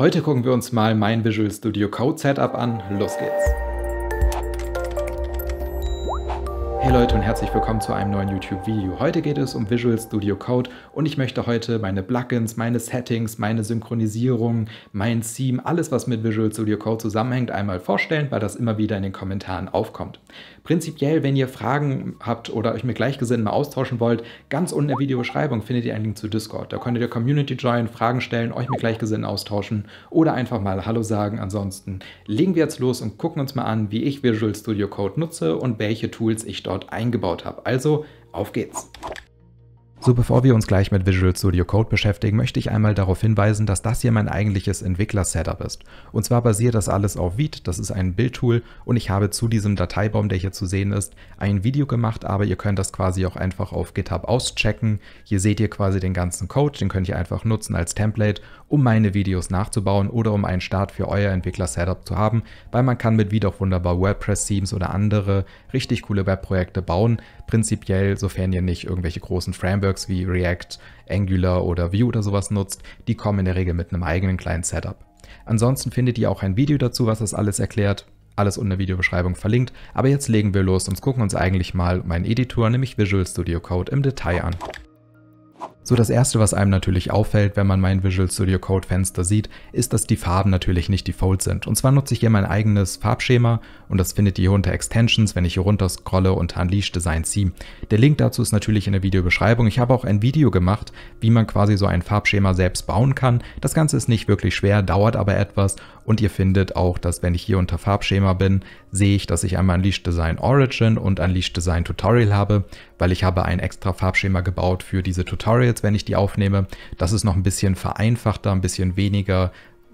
Heute gucken wir uns mal mein Visual Studio Code Setup an. Los geht's! Hey Leute und herzlich willkommen zu einem neuen YouTube-Video. Heute geht es um Visual Studio Code und ich möchte heute meine Plugins, meine Settings, meine Synchronisierung, mein Theme, alles was mit Visual Studio Code zusammenhängt, einmal vorstellen, weil das immer wieder in den Kommentaren aufkommt. Prinzipiell, wenn ihr Fragen habt oder euch mit Gleichgesinnten mal austauschen wollt, ganz unten in der Videobeschreibung findet ihr einen Link zu Discord. Da könnt ihr der Community joinen, Fragen stellen, euch mit Gleichgesinnten austauschen oder einfach mal Hallo sagen. Ansonsten legen wir jetzt los und gucken uns mal an, wie ich Visual Studio Code nutze und welche Tools ich dort eingebaut habe. Also, auf geht's! So, bevor wir uns gleich mit Visual Studio Code beschäftigen, möchte ich einmal darauf hinweisen, dass das hier mein eigentliches Entwickler-Setup ist. Und zwar basiert das alles auf Vite, das ist ein Bildtool und ich habe zu diesem Dateibaum, der hier zu sehen ist, ein Video gemacht, aber ihr könnt das quasi auch einfach auf GitHub auschecken. Hier seht ihr quasi den ganzen Code, den könnt ihr einfach nutzen als Template, um meine Videos nachzubauen oder um einen Start für euer Entwickler-Setup zu haben, weil man kann mit Vite auch wunderbar WordPress-Themes oder andere richtig coole Webprojekte bauen, prinzipiell, sofern ihr nicht irgendwelche großen Frameworks wie React, Angular oder Vue oder sowas nutzt, die kommen in der Regel mit einem eigenen kleinen Setup. Ansonsten findet ihr auch ein Video dazu, was das alles erklärt. Alles unter der Videobeschreibung verlinkt. Aber jetzt legen wir los und gucken uns eigentlich mal meinen Editor, nämlich Visual Studio Code, im Detail an. So das erste, was einem natürlich auffällt, wenn man mein Visual Studio Code Fenster sieht, ist, dass die Farben natürlich nicht default sind. Und zwar nutze ich hier mein eigenes Farbschema und das findet ihr hier unter Extensions, wenn ich hier runter scrolle unter Unleash Design Theme. Der Link dazu ist natürlich in der Videobeschreibung. Ich habe auch ein Video gemacht, wie man quasi so ein Farbschema selbst bauen kann. Das Ganze ist nicht wirklich schwer, dauert aber etwas und ihr findet auch, dass wenn ich hier unter Farbschema bin, sehe ich, dass ich einmal Unleashed Design Origin und Unleashed Design Tutorial habe, weil ich habe ein extra Farbschema gebaut für diese Tutorials, wenn ich die aufnehme. Das ist noch ein bisschen vereinfachter, ein bisschen weniger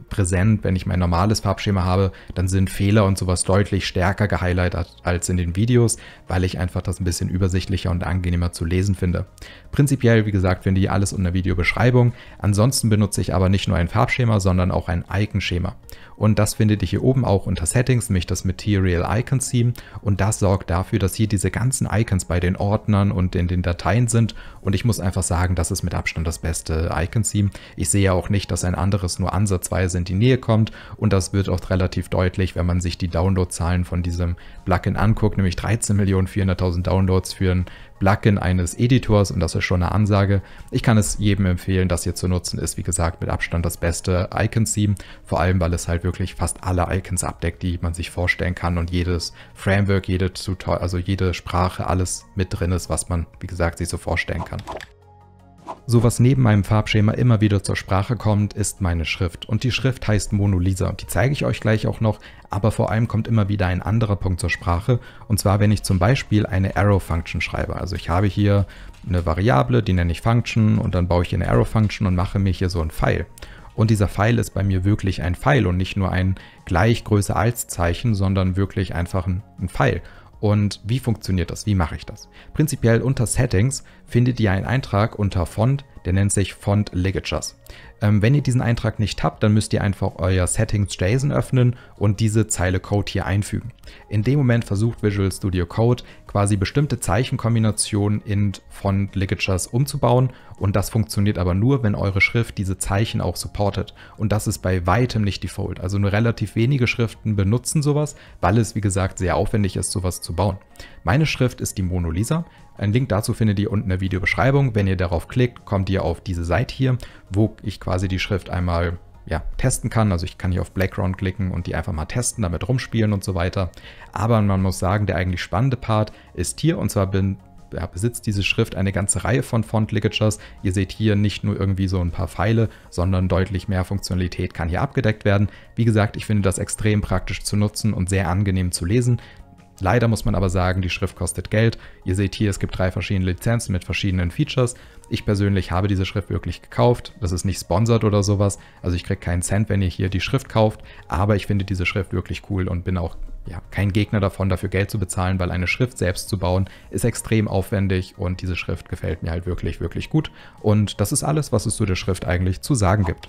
präsent. Wenn ich mein normales Farbschema habe, dann sind Fehler und sowas deutlich stärker gehighlightet als in den Videos, weil ich einfach das ein bisschen übersichtlicher und angenehmer zu lesen finde. Prinzipiell, wie gesagt, finde ich alles unter Videobeschreibung. Ansonsten benutze ich aber nicht nur ein Farbschema, sondern auch ein Icon-Schema. Und das findet ihr hier oben auch unter Settings, nämlich das Material Icon Theme. Und das sorgt dafür, dass hier diese ganzen Icons bei den Ordnern und in den Dateien sind. Und ich muss einfach sagen, das ist mit Abstand das beste Icon Theme. Ich sehe ja auch nicht, dass ein anderes nur ansatzweise in die Nähe kommt. Und das wird auch relativ deutlich, wenn man sich die Downloadzahlen von diesem Plugin anguckt, nämlich 13.400.000 Downloads für ein Plugin eines Editors und das ist schon eine Ansage. Ich kann es jedem empfehlen, das hier zu nutzen, ist wie gesagt mit Abstand das beste Icon-Theme, vor allem weil es halt wirklich fast alle Icons abdeckt, die man sich vorstellen kann und jedes Framework, jede also jede Sprache, alles mit drin ist, was man wie gesagt sich so vorstellen kann. So was neben meinem Farbschema immer wieder zur Sprache kommt, ist meine Schrift. Und die Schrift heißt Mona Lisa. Die zeige ich euch gleich auch noch, aber vor allem kommt immer wieder ein anderer Punkt zur Sprache. Und zwar, wenn ich zum Beispiel eine Arrow-Function schreibe. Also ich habe hier eine Variable, die nenne ich Function und dann baue ich hier eine Arrow-Function und mache mir hier so ein Pfeil. Und dieser Pfeil ist bei mir wirklich ein Pfeil und nicht nur ein gleichgröße als Zeichen, sondern wirklich einfach ein, ein Pfeil. Und wie funktioniert das? Wie mache ich das? Prinzipiell unter Settings findet ihr einen Eintrag unter Font, der nennt sich Font Ligatures. Ähm, wenn ihr diesen Eintrag nicht habt, dann müsst ihr einfach euer Settings.json öffnen und diese Zeile Code hier einfügen. In dem Moment versucht Visual Studio Code quasi bestimmte Zeichenkombinationen in Font Ligatures umzubauen und das funktioniert aber nur, wenn eure Schrift diese Zeichen auch supportet und das ist bei weitem nicht default. Also nur relativ wenige Schriften benutzen sowas, weil es wie gesagt sehr aufwendig ist, sowas zu bauen. Meine Schrift ist die Mona Lisa. Ein Link dazu findet ihr unten in der Videobeschreibung. Wenn ihr darauf klickt, kommt ihr auf diese Seite hier, wo ich quasi die Schrift einmal ja, testen kann. Also ich kann hier auf Blackground klicken und die einfach mal testen, damit rumspielen und so weiter. Aber man muss sagen, der eigentlich spannende Part ist hier und zwar bin, ja, besitzt diese Schrift eine ganze Reihe von Font-Ligatures. Ihr seht hier nicht nur irgendwie so ein paar Pfeile, sondern deutlich mehr Funktionalität kann hier abgedeckt werden. Wie gesagt, ich finde das extrem praktisch zu nutzen und sehr angenehm zu lesen. Leider muss man aber sagen, die Schrift kostet Geld. Ihr seht hier, es gibt drei verschiedene Lizenzen mit verschiedenen Features. Ich persönlich habe diese Schrift wirklich gekauft. Das ist nicht sponsert oder sowas. Also ich kriege keinen Cent, wenn ihr hier die Schrift kauft. Aber ich finde diese Schrift wirklich cool und bin auch ja, kein Gegner davon, dafür Geld zu bezahlen, weil eine Schrift selbst zu bauen ist extrem aufwendig und diese Schrift gefällt mir halt wirklich, wirklich gut. Und das ist alles, was es zu der Schrift eigentlich zu sagen gibt.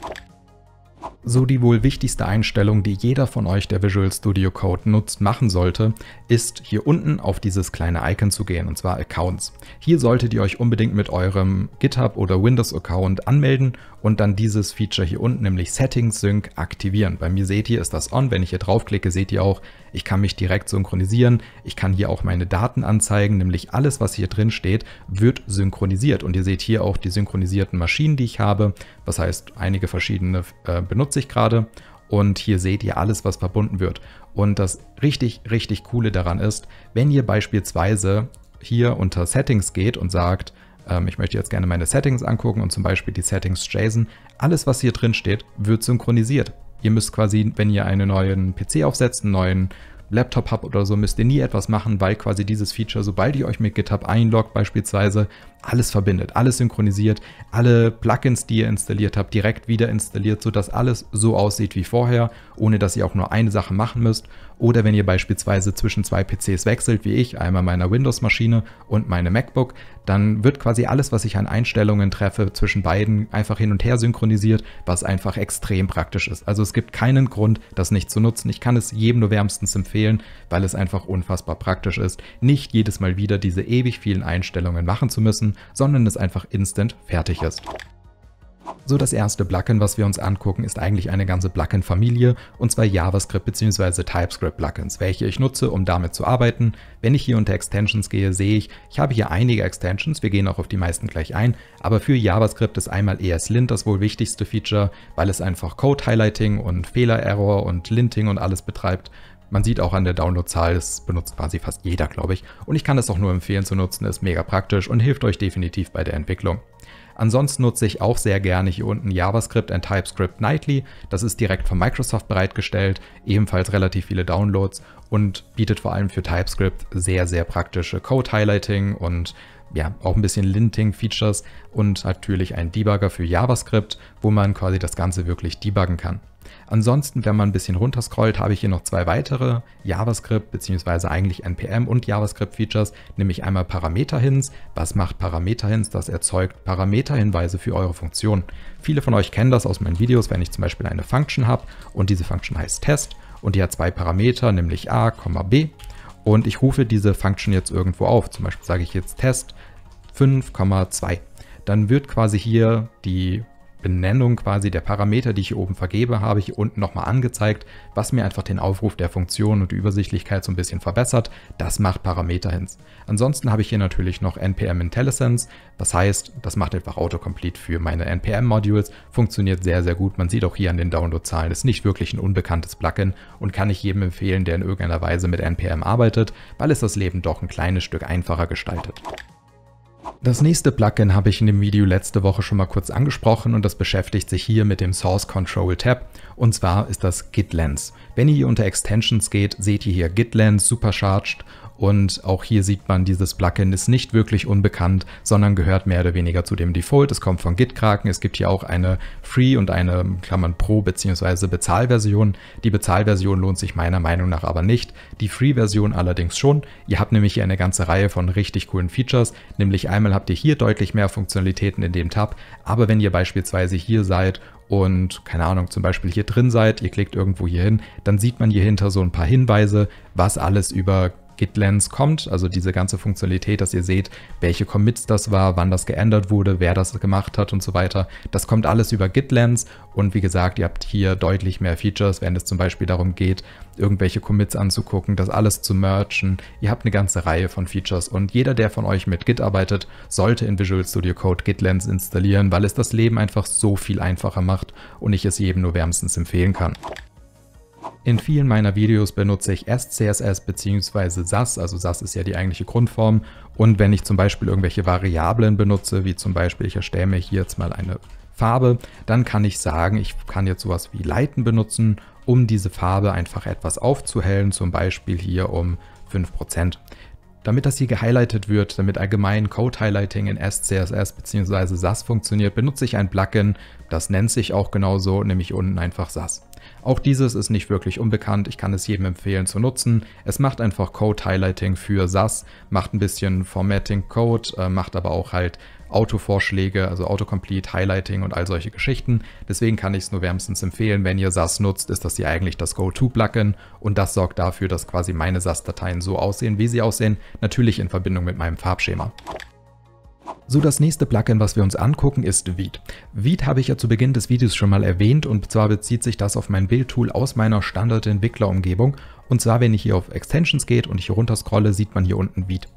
So die wohl wichtigste Einstellung, die jeder von euch, der Visual Studio Code nutzt, machen sollte, ist hier unten auf dieses kleine Icon zu gehen, und zwar Accounts. Hier solltet ihr euch unbedingt mit eurem GitHub oder Windows Account anmelden und dann dieses Feature hier unten, nämlich Settings Sync, aktivieren. Bei mir seht ihr, ist das on. Wenn ich hier draufklicke, seht ihr auch, ich kann mich direkt synchronisieren. Ich kann hier auch meine Daten anzeigen, nämlich alles, was hier drin steht, wird synchronisiert. Und ihr seht hier auch die synchronisierten Maschinen, die ich habe das heißt, einige verschiedene äh, benutze ich gerade und hier seht ihr alles, was verbunden wird. Und das richtig, richtig coole daran ist, wenn ihr beispielsweise hier unter Settings geht und sagt, ähm, ich möchte jetzt gerne meine Settings angucken und zum Beispiel die Settings JSON, alles, was hier drin steht, wird synchronisiert. Ihr müsst quasi, wenn ihr einen neuen PC aufsetzt, einen neuen Laptop habt oder so, müsst ihr nie etwas machen, weil quasi dieses Feature, sobald ihr euch mit GitHub einloggt beispielsweise, alles verbindet, alles synchronisiert, alle Plugins, die ihr installiert habt, direkt wieder installiert, sodass alles so aussieht wie vorher, ohne dass ihr auch nur eine Sache machen müsst. Oder wenn ihr beispielsweise zwischen zwei PCs wechselt, wie ich, einmal meiner Windows-Maschine und meine MacBook, dann wird quasi alles, was ich an Einstellungen treffe, zwischen beiden einfach hin und her synchronisiert, was einfach extrem praktisch ist. Also es gibt keinen Grund, das nicht zu nutzen. Ich kann es jedem nur wärmstens empfehlen, weil es einfach unfassbar praktisch ist, nicht jedes Mal wieder diese ewig vielen Einstellungen machen zu müssen lassen, sondern es einfach instant fertig ist. So das erste Plugin, was wir uns angucken, ist eigentlich eine ganze Plugin-Familie und zwar JavaScript bzw. TypeScript-Plugins, welche ich nutze, um damit zu arbeiten. Wenn ich hier unter Extensions gehe, sehe ich, ich habe hier einige Extensions, wir gehen auch auf die meisten gleich ein, aber für JavaScript ist einmal ESLint das wohl wichtigste Feature, weil es einfach Code-Highlighting und Fehler-Error und Linting und alles betreibt man sieht auch an der Downloadzahl, das benutzt quasi fast jeder, glaube ich. Und ich kann es auch nur empfehlen zu nutzen, ist mega praktisch und hilft euch definitiv bei der Entwicklung. Ansonsten nutze ich auch sehr gerne hier unten JavaScript and TypeScript Nightly. Das ist direkt von Microsoft bereitgestellt, ebenfalls relativ viele Downloads und bietet vor allem für TypeScript sehr, sehr praktische Code-Highlighting und ja, auch ein bisschen Linting-Features und natürlich einen Debugger für JavaScript, wo man quasi das Ganze wirklich debuggen kann. Ansonsten, wenn man ein bisschen runterscrollt, habe ich hier noch zwei weitere JavaScript bzw. eigentlich NPM und JavaScript-Features, nämlich einmal Parameter-Hints. Was macht Parameter-Hints? Das erzeugt Parameterhinweise für eure Funktion. Viele von euch kennen das aus meinen Videos, wenn ich zum Beispiel eine Function habe und diese Function heißt Test und die hat zwei Parameter, nämlich a, b und ich rufe diese Function jetzt irgendwo auf. Zum Beispiel sage ich jetzt Test 5,2. Dann wird quasi hier die Benennung quasi der Parameter, die ich hier oben vergebe, habe ich hier unten nochmal angezeigt, was mir einfach den Aufruf der Funktion und die Übersichtlichkeit so ein bisschen verbessert. Das macht Parameterhints. Ansonsten habe ich hier natürlich noch NPM IntelliSense. Das heißt, das macht einfach Autocomplete für meine NPM-Modules. Funktioniert sehr, sehr gut. Man sieht auch hier an den Download-Zahlen, ist nicht wirklich ein unbekanntes Plugin und kann ich jedem empfehlen, der in irgendeiner Weise mit NPM arbeitet, weil es das Leben doch ein kleines Stück einfacher gestaltet. Das nächste Plugin habe ich in dem Video letzte Woche schon mal kurz angesprochen und das beschäftigt sich hier mit dem Source Control Tab und zwar ist das GitLens. Wenn ihr hier unter Extensions geht, seht ihr hier GitLens Supercharged und auch hier sieht man, dieses Plugin ist nicht wirklich unbekannt, sondern gehört mehr oder weniger zu dem Default. Es kommt von Gitkraken. Es gibt hier auch eine Free und eine Klammern Pro bzw. Bezahlversion. Die Bezahlversion lohnt sich meiner Meinung nach aber nicht. Die Free-Version allerdings schon. Ihr habt nämlich hier eine ganze Reihe von richtig coolen Features. Nämlich einmal habt ihr hier deutlich mehr Funktionalitäten in dem Tab. Aber wenn ihr beispielsweise hier seid und keine Ahnung, zum Beispiel hier drin seid, ihr klickt irgendwo hier hin, dann sieht man hier hinter so ein paar Hinweise, was alles über GitLens kommt, also diese ganze Funktionalität, dass ihr seht, welche Commits das war, wann das geändert wurde, wer das gemacht hat und so weiter. Das kommt alles über GitLens und wie gesagt, ihr habt hier deutlich mehr Features, wenn es zum Beispiel darum geht, irgendwelche Commits anzugucken, das alles zu merchen. Ihr habt eine ganze Reihe von Features und jeder, der von euch mit Git arbeitet, sollte in Visual Studio Code GitLens installieren, weil es das Leben einfach so viel einfacher macht und ich es jedem nur wärmstens empfehlen kann. In vielen meiner Videos benutze ich SCSS bzw. SAS, also SAS ist ja die eigentliche Grundform. Und wenn ich zum Beispiel irgendwelche Variablen benutze, wie zum Beispiel ich erstelle mir hier jetzt mal eine Farbe, dann kann ich sagen, ich kann jetzt sowas wie Leiten benutzen, um diese Farbe einfach etwas aufzuhellen, zum Beispiel hier um 5% damit das hier gehighlightet wird, damit allgemein Code-Highlighting in SCSS bzw. SAS funktioniert, benutze ich ein Plugin, das nennt sich auch genauso, nämlich unten einfach SAS. Auch dieses ist nicht wirklich unbekannt, ich kann es jedem empfehlen zu nutzen. Es macht einfach Code-Highlighting für SAS, macht ein bisschen Formatting-Code, äh, macht aber auch halt Autovorschläge, also Autocomplete, Highlighting und all solche Geschichten. Deswegen kann ich es nur wärmstens empfehlen, wenn ihr SAS nutzt, ist das hier eigentlich das Go-To-Plugin und das sorgt dafür, dass quasi meine SAS-Dateien so aussehen, wie sie aussehen, natürlich in Verbindung mit meinem Farbschema. So, das nächste Plugin, was wir uns angucken, ist Veed. Veed habe ich ja zu Beginn des Videos schon mal erwähnt und zwar bezieht sich das auf mein Bildtool aus meiner Standard-Entwicklerumgebung und zwar, wenn ich hier auf Extensions geht und ich hier runter scrolle, sieht man hier unten Veed.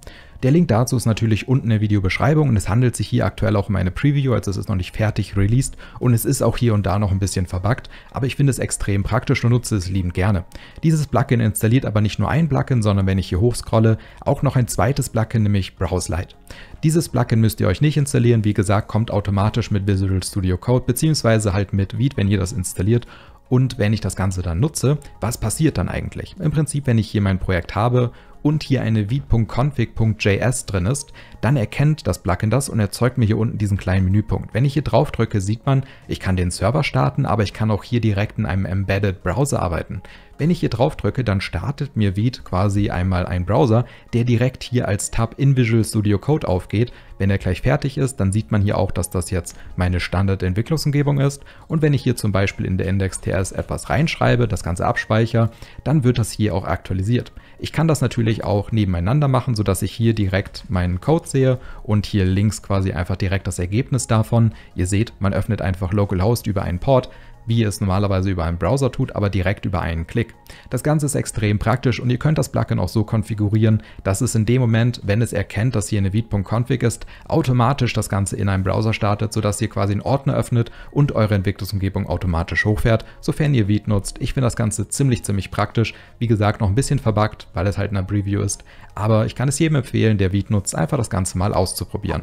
Der Link dazu ist natürlich unten in der Videobeschreibung und es handelt sich hier aktuell auch um eine Preview, also es ist noch nicht fertig released und es ist auch hier und da noch ein bisschen verbuggt, aber ich finde es extrem praktisch und nutze es liebend gerne. Dieses Plugin installiert aber nicht nur ein Plugin, sondern wenn ich hier hochscrolle, auch noch ein zweites Plugin, nämlich Browse Lite. Dieses Plugin müsst ihr euch nicht installieren, wie gesagt, kommt automatisch mit Visual Studio Code bzw. halt mit Vite, wenn ihr das installiert und wenn ich das Ganze dann nutze, was passiert dann eigentlich? Im Prinzip, wenn ich hier mein Projekt habe und hier eine vid.config.js drin ist, dann erkennt das Plugin das und erzeugt mir hier unten diesen kleinen Menüpunkt. Wenn ich hier drauf drücke, sieht man, ich kann den Server starten, aber ich kann auch hier direkt in einem Embedded Browser arbeiten. Wenn ich hier drauf drücke, dann startet mir Veed quasi einmal ein Browser, der direkt hier als Tab in Visual Studio Code aufgeht. Wenn er gleich fertig ist, dann sieht man hier auch, dass das jetzt meine Standard-Entwicklungsumgebung ist. Und wenn ich hier zum Beispiel in der Index.ts etwas reinschreibe, das Ganze abspeichere, dann wird das hier auch aktualisiert. Ich kann das natürlich auch nebeneinander machen, sodass ich hier direkt meinen Code sehe und hier links quasi einfach direkt das Ergebnis davon. Ihr seht, man öffnet einfach localhost über einen Port, wie ihr es normalerweise über einen Browser tut, aber direkt über einen Klick. Das Ganze ist extrem praktisch und ihr könnt das Plugin auch so konfigurieren, dass es in dem Moment, wenn es erkennt, dass hier eine Viet.config ist, automatisch das Ganze in einem Browser startet, sodass ihr quasi einen Ordner öffnet und eure Entwicklungsumgebung automatisch hochfährt, sofern ihr Viet nutzt. Ich finde das Ganze ziemlich, ziemlich praktisch. Wie gesagt, noch ein bisschen verbuggt, weil es halt in einer Preview ist, aber ich kann es jedem empfehlen, der Viet nutzt, einfach das Ganze mal auszuprobieren.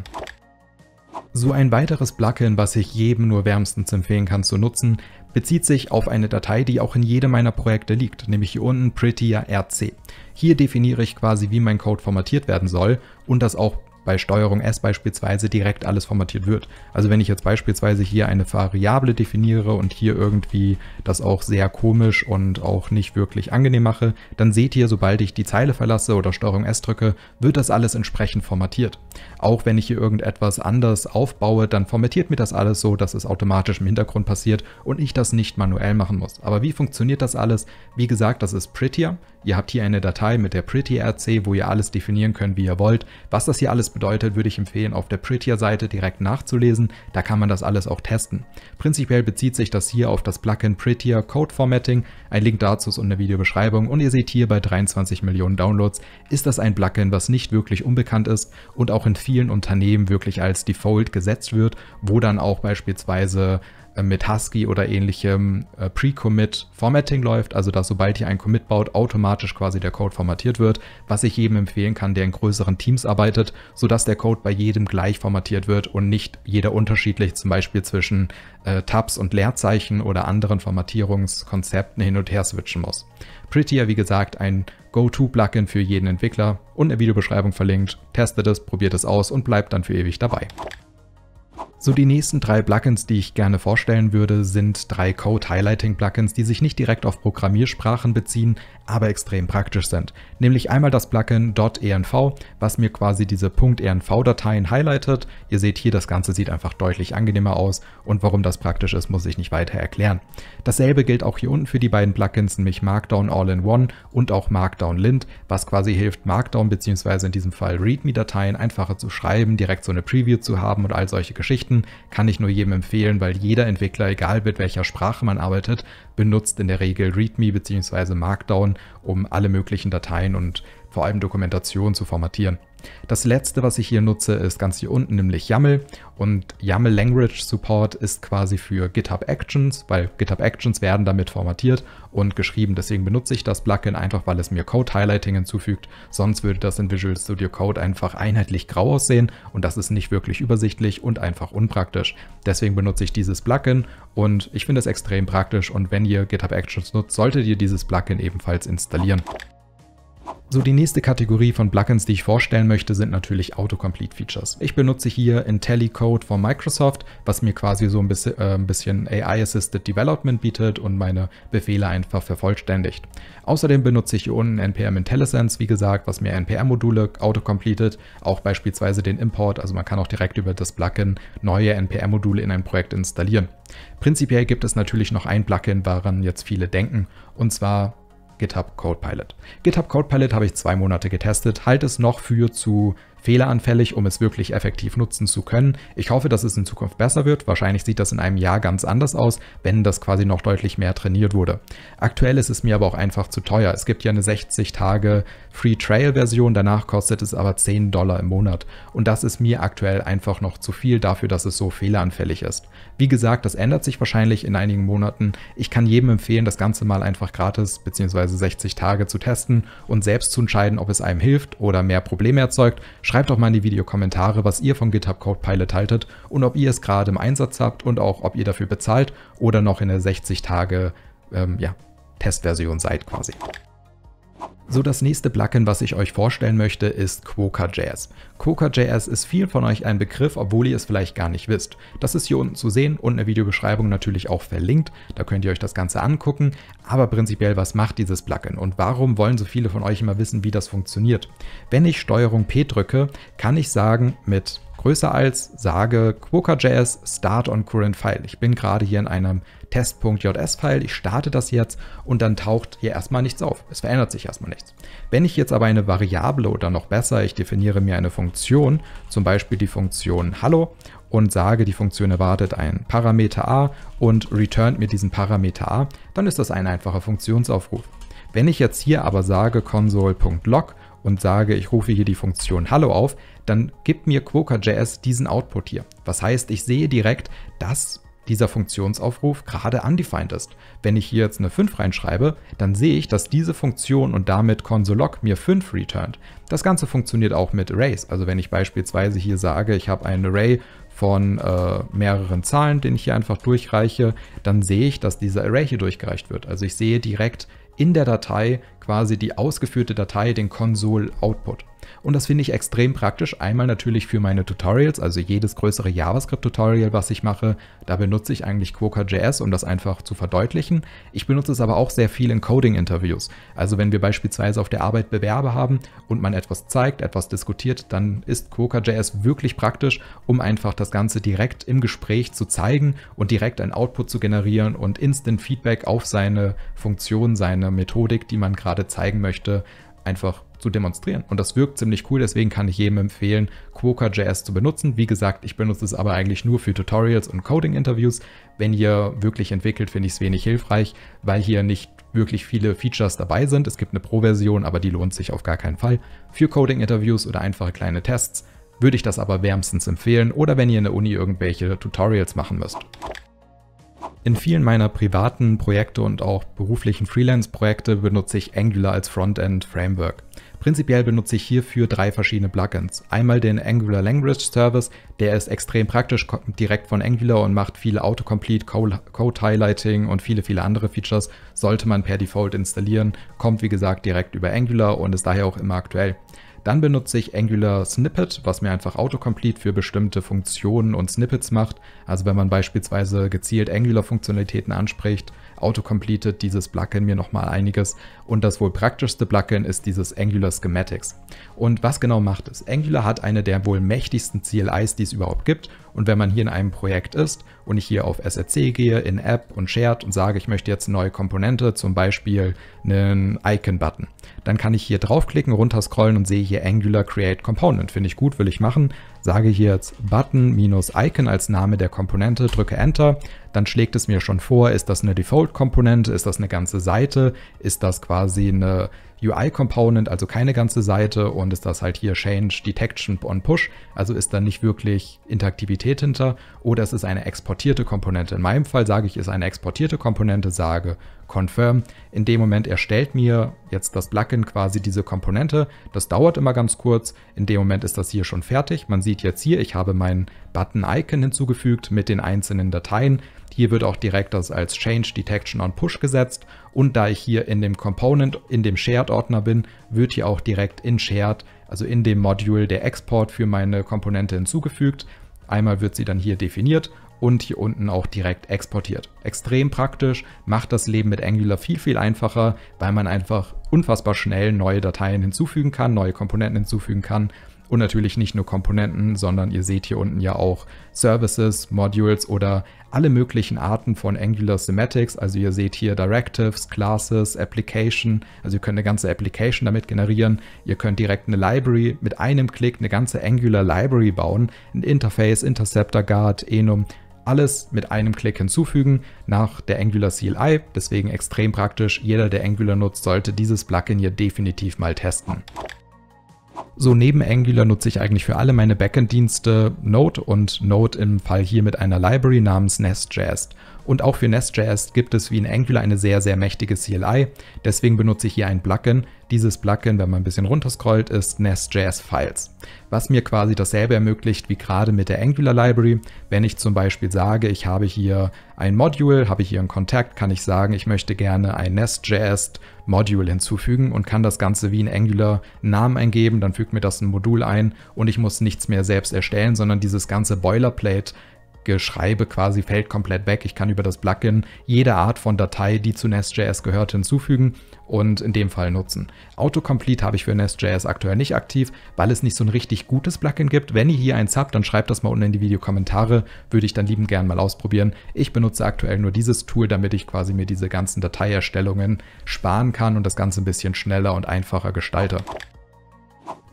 So ein weiteres Plugin, was ich jedem nur wärmstens empfehlen kann zu nutzen, bezieht sich auf eine Datei, die auch in jedem meiner Projekte liegt, nämlich hier unten prettier.rc. Hier definiere ich quasi, wie mein Code formatiert werden soll und das auch bei Steuerung S beispielsweise direkt alles formatiert wird. Also wenn ich jetzt beispielsweise hier eine Variable definiere und hier irgendwie das auch sehr komisch und auch nicht wirklich angenehm mache, dann seht ihr, sobald ich die Zeile verlasse oder Steuerung S drücke, wird das alles entsprechend formatiert. Auch wenn ich hier irgendetwas anders aufbaue, dann formatiert mir das alles so, dass es automatisch im Hintergrund passiert und ich das nicht manuell machen muss. Aber wie funktioniert das alles? Wie gesagt, das ist Prettier ihr habt hier eine Datei mit der Pretty-RC, wo ihr alles definieren könnt, wie ihr wollt. Was das hier alles bedeutet, würde ich empfehlen, auf der Prettier-Seite direkt nachzulesen, da kann man das alles auch testen. Prinzipiell bezieht sich das hier auf das Plugin Prettier Code Formatting, ein Link dazu ist in der Videobeschreibung und ihr seht hier bei 23 Millionen Downloads ist das ein Plugin, was nicht wirklich unbekannt ist und auch in vielen Unternehmen wirklich als Default gesetzt wird, wo dann auch beispielsweise äh, mit Husky oder ähnlichem äh, Pre-Commit-Formatting läuft, also dass sobald ihr einen Commit baut, automatisch quasi der Code formatiert wird, was ich jedem empfehlen kann, der in größeren Teams arbeitet, sodass der Code bei jedem gleich formatiert wird und nicht jeder unterschiedlich zum Beispiel zwischen äh, Tabs und Leerzeichen oder anderen Formatierungskonzepten hin und her switchen muss. Prettier, wie gesagt, ein Go-To-Plugin für jeden Entwickler und in der Videobeschreibung verlinkt. Testet es, probiert es aus und bleibt dann für ewig dabei. So, die nächsten drei Plugins, die ich gerne vorstellen würde, sind drei Code-Highlighting-Plugins, die sich nicht direkt auf Programmiersprachen beziehen, aber extrem praktisch sind. Nämlich einmal das Plugin .env, was mir quasi diese .env-Dateien highlightet. Ihr seht hier, das Ganze sieht einfach deutlich angenehmer aus und warum das praktisch ist, muss ich nicht weiter erklären. Dasselbe gilt auch hier unten für die beiden Plugins, nämlich Markdown All-in-One und auch Markdown Lint, was quasi hilft, Markdown bzw. in diesem Fall README-Dateien einfacher zu schreiben, direkt so eine Preview zu haben und all solche Geschichten verpflichten, kann ich nur jedem empfehlen, weil jeder Entwickler, egal mit welcher Sprache man arbeitet, benutzt in der Regel README bzw. Markdown, um alle möglichen Dateien und vor allem Dokumentation zu formatieren. Das letzte, was ich hier nutze, ist ganz hier unten, nämlich YAML. Und YAML Language Support ist quasi für GitHub Actions, weil GitHub Actions werden damit formatiert und geschrieben. Deswegen benutze ich das Plugin einfach, weil es mir Code Highlighting hinzufügt. Sonst würde das in Visual Studio Code einfach einheitlich grau aussehen und das ist nicht wirklich übersichtlich und einfach unpraktisch. Deswegen benutze ich dieses Plugin und ich finde es extrem praktisch und wenn ihr GitHub Actions nutzt, solltet ihr dieses Plugin ebenfalls installieren. So, die nächste Kategorie von Plugins, die ich vorstellen möchte, sind natürlich Autocomplete Features. Ich benutze hier IntelliCode von Microsoft, was mir quasi so ein bisschen, äh, bisschen AI-Assisted Development bietet und meine Befehle einfach vervollständigt. Außerdem benutze ich hier unten NPM IntelliSense, wie gesagt, was mir NPM-Module autocompletet, auch beispielsweise den Import, also man kann auch direkt über das Plugin neue NPM-Module in ein Projekt installieren. Prinzipiell gibt es natürlich noch ein Plugin, woran jetzt viele denken, und zwar GitHub Codepilot. GitHub Codepilot habe ich zwei Monate getestet, halte es noch für zu fehleranfällig, um es wirklich effektiv nutzen zu können. Ich hoffe, dass es in Zukunft besser wird. Wahrscheinlich sieht das in einem Jahr ganz anders aus, wenn das quasi noch deutlich mehr trainiert wurde. Aktuell ist es mir aber auch einfach zu teuer. Es gibt ja eine 60 Tage Free Trail Version, danach kostet es aber 10 Dollar im Monat. Und das ist mir aktuell einfach noch zu viel dafür, dass es so fehleranfällig ist. Wie gesagt, das ändert sich wahrscheinlich in einigen Monaten. Ich kann jedem empfehlen, das Ganze mal einfach gratis bzw. 60 Tage zu testen und selbst zu entscheiden, ob es einem hilft oder mehr Probleme erzeugt. Schreibt Schreibt doch mal in die Videokommentare, was ihr von GitHub Code Pilot haltet und ob ihr es gerade im Einsatz habt und auch ob ihr dafür bezahlt oder noch in der 60 Tage ähm, ja, Testversion seid quasi. So das nächste Plugin, was ich euch vorstellen möchte, ist Quokka.js. Quokka.js ist vielen von euch ein Begriff, obwohl ihr es vielleicht gar nicht wisst. Das ist hier unten zu sehen und in der Videobeschreibung natürlich auch verlinkt, da könnt ihr euch das Ganze angucken. Aber prinzipiell, was macht dieses Plugin und warum wollen so viele von euch immer wissen, wie das funktioniert? Wenn ich STRG P drücke, kann ich sagen mit größer als, sage Quokka.js start on current file. Ich bin gerade hier in einem test.js-File, ich starte das jetzt und dann taucht hier erstmal nichts auf. Es verändert sich erstmal nichts. Wenn ich jetzt aber eine Variable oder noch besser, ich definiere mir eine Funktion, zum Beispiel die Funktion Hallo und sage, die Funktion erwartet einen Parameter a und returnt mir diesen Parameter a, dann ist das ein einfacher Funktionsaufruf. Wenn ich jetzt hier aber sage console.log und sage, ich rufe hier die Funktion Hallo auf, dann gibt mir Quoker.js diesen Output hier. Was heißt, ich sehe direkt, dass dieser Funktionsaufruf gerade undefined ist. Wenn ich hier jetzt eine 5 reinschreibe, dann sehe ich, dass diese Funktion und damit console.log mir 5 returnt. Das Ganze funktioniert auch mit Arrays. Also wenn ich beispielsweise hier sage, ich habe ein Array von äh, mehreren Zahlen, den ich hier einfach durchreiche, dann sehe ich, dass dieser Array hier durchgereicht wird. Also ich sehe direkt, in der Datei quasi die ausgeführte Datei, den Console-Output. Und das finde ich extrem praktisch. Einmal natürlich für meine Tutorials, also jedes größere JavaScript-Tutorial, was ich mache, da benutze ich eigentlich Quokka.js, um das einfach zu verdeutlichen. Ich benutze es aber auch sehr viel in Coding-Interviews. Also wenn wir beispielsweise auf der Arbeit Bewerber haben und man etwas zeigt, etwas diskutiert, dann ist Quokka.js wirklich praktisch, um einfach das Ganze direkt im Gespräch zu zeigen und direkt ein Output zu generieren und Instant Feedback auf seine Funktion, seine Methodik, die man gerade zeigen möchte, einfach zu demonstrieren. Und das wirkt ziemlich cool, deswegen kann ich jedem empfehlen, Quokka.js zu benutzen. Wie gesagt, ich benutze es aber eigentlich nur für Tutorials und Coding-Interviews. Wenn ihr wirklich entwickelt, finde ich es wenig hilfreich, weil hier nicht wirklich viele Features dabei sind. Es gibt eine Pro-Version, aber die lohnt sich auf gar keinen Fall. Für Coding-Interviews oder einfache kleine Tests würde ich das aber wärmstens empfehlen oder wenn ihr in der Uni irgendwelche Tutorials machen müsst. In vielen meiner privaten Projekte und auch beruflichen Freelance-Projekte benutze ich Angular als Frontend-Framework. Prinzipiell benutze ich hierfür drei verschiedene Plugins. Einmal den Angular Language Service, der ist extrem praktisch, kommt direkt von Angular und macht viele Autocomplete, Code-Highlighting und viele, viele andere Features. Sollte man per Default installieren, kommt wie gesagt direkt über Angular und ist daher auch immer aktuell. Dann benutze ich Angular Snippet, was mir einfach Autocomplete für bestimmte Funktionen und Snippets macht. Also wenn man beispielsweise gezielt Angular-Funktionalitäten anspricht, autocompletet dieses Plugin mir nochmal einiges und das wohl praktischste Plugin ist dieses Angular Schematics. Und was genau macht es? Angular hat eine der wohl mächtigsten CLIs, die es überhaupt gibt und wenn man hier in einem Projekt ist und ich hier auf SRC gehe, in App und Shared und sage, ich möchte jetzt eine neue Komponente, zum Beispiel einen Icon-Button, dann kann ich hier draufklicken, runterscrollen und sehe hier Angular Create Component. Finde ich gut, will ich machen, sage hier jetzt Button-Icon als Name der Komponente, drücke Enter, dann schlägt es mir schon vor, ist das eine Default-Komponente, ist das eine ganze Seite, ist das quasi eine UI-Component, also keine ganze Seite und ist das halt hier Change Detection und Push, also ist da nicht wirklich Interaktivität hinter oder es ist eine exportierte Komponente. In meinem Fall sage ich, ist eine exportierte Komponente, sage Confirm. In dem Moment erstellt mir jetzt das Plugin quasi diese Komponente. Das dauert immer ganz kurz. In dem Moment ist das hier schon fertig. Man sieht jetzt hier, ich habe mein Button-Icon hinzugefügt mit den einzelnen Dateien. Hier wird auch direkt das als Change Detection on Push gesetzt und da ich hier in dem Component, in dem Shared Ordner bin, wird hier auch direkt in Shared, also in dem Module der Export für meine Komponente hinzugefügt. Einmal wird sie dann hier definiert und hier unten auch direkt exportiert. Extrem praktisch, macht das Leben mit Angular viel, viel einfacher, weil man einfach unfassbar schnell neue Dateien hinzufügen kann, neue Komponenten hinzufügen kann und natürlich nicht nur Komponenten, sondern ihr seht hier unten ja auch Services, Modules oder alle möglichen Arten von Angular Semantics. Also ihr seht hier Directives, Classes, Application. Also ihr könnt eine ganze Application damit generieren. Ihr könnt direkt eine Library mit einem Klick eine ganze Angular Library bauen. Ein Interface, Interceptor Guard, Enum alles mit einem Klick hinzufügen nach der Angular CLI. Deswegen extrem praktisch. Jeder, der Angular nutzt, sollte dieses Plugin hier definitiv mal testen. So neben Angular nutze ich eigentlich für alle meine Backend-Dienste Node und Node im Fall hier mit einer Library namens Nest.js. Und auch für Nest.js gibt es wie in Angular eine sehr, sehr mächtige CLI. Deswegen benutze ich hier ein Plugin. Dieses Plugin, wenn man ein bisschen runterscrollt, ist Nest.js Files, was mir quasi dasselbe ermöglicht wie gerade mit der Angular Library. Wenn ich zum Beispiel sage, ich habe hier ein Module, habe ich hier einen Kontakt, kann ich sagen, ich möchte gerne ein Nest.js Module hinzufügen und kann das Ganze wie in Angular einen Namen eingeben, dann fügt mir das ein Modul ein und ich muss nichts mehr selbst erstellen, sondern dieses ganze Boilerplate Geschreibe quasi fällt komplett weg. Ich kann über das Plugin jede Art von Datei, die zu Nest.js gehört, hinzufügen und in dem Fall nutzen. Autocomplete habe ich für Nest.js aktuell nicht aktiv, weil es nicht so ein richtig gutes Plugin gibt. Wenn ihr hier eins habt, dann schreibt das mal unten in die Videokommentare, würde ich dann lieben gern mal ausprobieren. Ich benutze aktuell nur dieses Tool, damit ich quasi mir diese ganzen Dateierstellungen sparen kann und das Ganze ein bisschen schneller und einfacher gestalte.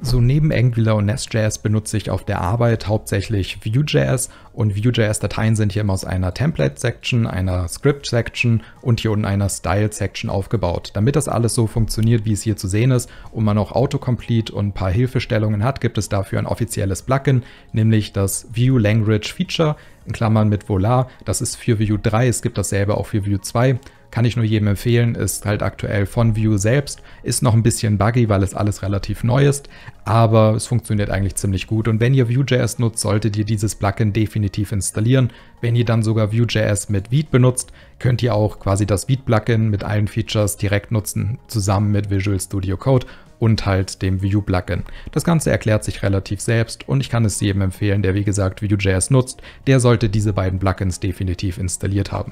So neben Angular und Nest.js benutze ich auf der Arbeit hauptsächlich Vue.js und Vue.js-Dateien sind hier immer aus einer Template-Section, einer Script-Section und hier unten einer Style-Section aufgebaut. Damit das alles so funktioniert, wie es hier zu sehen ist und man auch Autocomplete und ein paar Hilfestellungen hat, gibt es dafür ein offizielles Plugin, nämlich das Vue Language Feature, in Klammern mit Volar. Das ist für Vue 3, es gibt dasselbe auch für Vue 2. Kann ich nur jedem empfehlen, ist halt aktuell von Vue selbst, ist noch ein bisschen buggy, weil es alles relativ neu ist, aber es funktioniert eigentlich ziemlich gut und wenn ihr Vue.js nutzt, solltet ihr dieses Plugin definitiv installieren. Wenn ihr dann sogar Vue.js mit Vite benutzt, könnt ihr auch quasi das Vite-Plugin mit allen Features direkt nutzen, zusammen mit Visual Studio Code und halt dem Vue-Plugin. Das Ganze erklärt sich relativ selbst und ich kann es jedem empfehlen, der wie gesagt Vue.js nutzt, der sollte diese beiden Plugins definitiv installiert haben.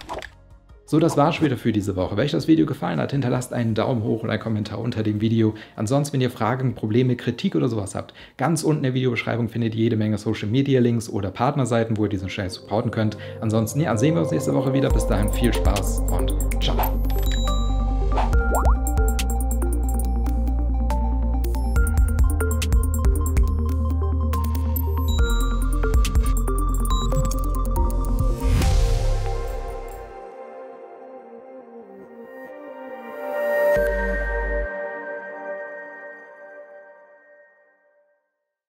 So, das war's wieder für diese Woche. Wenn euch das Video gefallen hat, hinterlasst einen Daumen hoch und einen Kommentar unter dem Video. Ansonsten, wenn ihr Fragen, Probleme, Kritik oder sowas habt, ganz unten in der Videobeschreibung findet ihr jede Menge Social Media Links oder Partnerseiten, wo ihr diesen schnell supporten könnt. Ansonsten, ja, sehen wir uns nächste Woche wieder. Bis dahin viel Spaß und ciao.